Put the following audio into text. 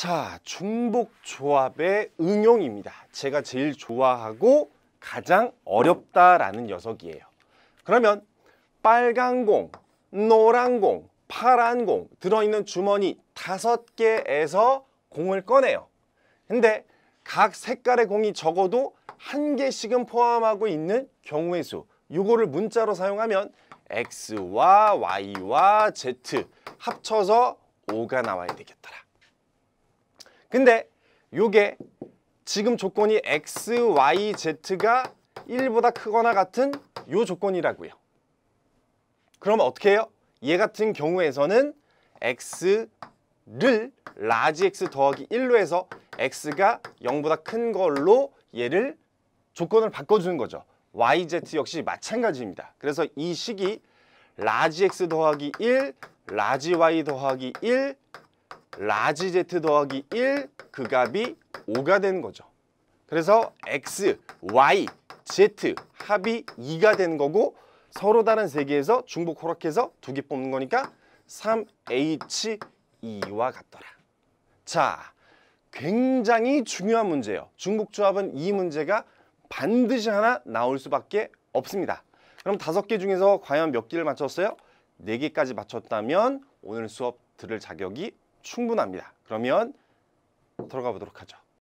자, 중복 조합의 응용입니다. 제가 제일 좋아하고 가장 어렵다라는 녀석이에요. 그러면 빨간 공, 노란 공, 파란 공 들어있는 주머니 다섯 개에서 공을 꺼내요. 근데 각 색깔의 공이 적어도 한 개씩은 포함하고 있는 경우의 수 요거를 문자로 사용하면 X와 Y와 Z 합쳐서 5가 나와야 되겠더라. 근데 요게 지금 조건이 x, y, z가 1보다 크거나 같은 요 조건이라고요. 그럼 어떻게 해요? 얘 같은 경우에서는 x를 라지 x 더하기 1로 해서 x가 0보다 큰 걸로 얘를 조건을 바꿔주는 거죠. yz 역시 마찬가지입니다. 그래서 이 식이 라지 x 더하기 1, 라지 y 더하기 1, 라지 z 더하기 1, 그 값이 5가 되는 거죠. 그래서 x, y, z 합이 2가 되는 거고 서로 다른 세 개에서 중복 호락해서 두 개 뽑는 거니까 3h2와 같더라. 자, 굉장히 중요한 문제예요. 중복 조합은 이 문제가 반드시 하나 나올 수밖에 없습니다. 그럼 다섯 개 중에서 과연 몇 개를 맞췄어요? 네개까지 맞췄다면 오늘 수업 들을 자격이 충분합니다. 그러면 들어가 보도록 하죠.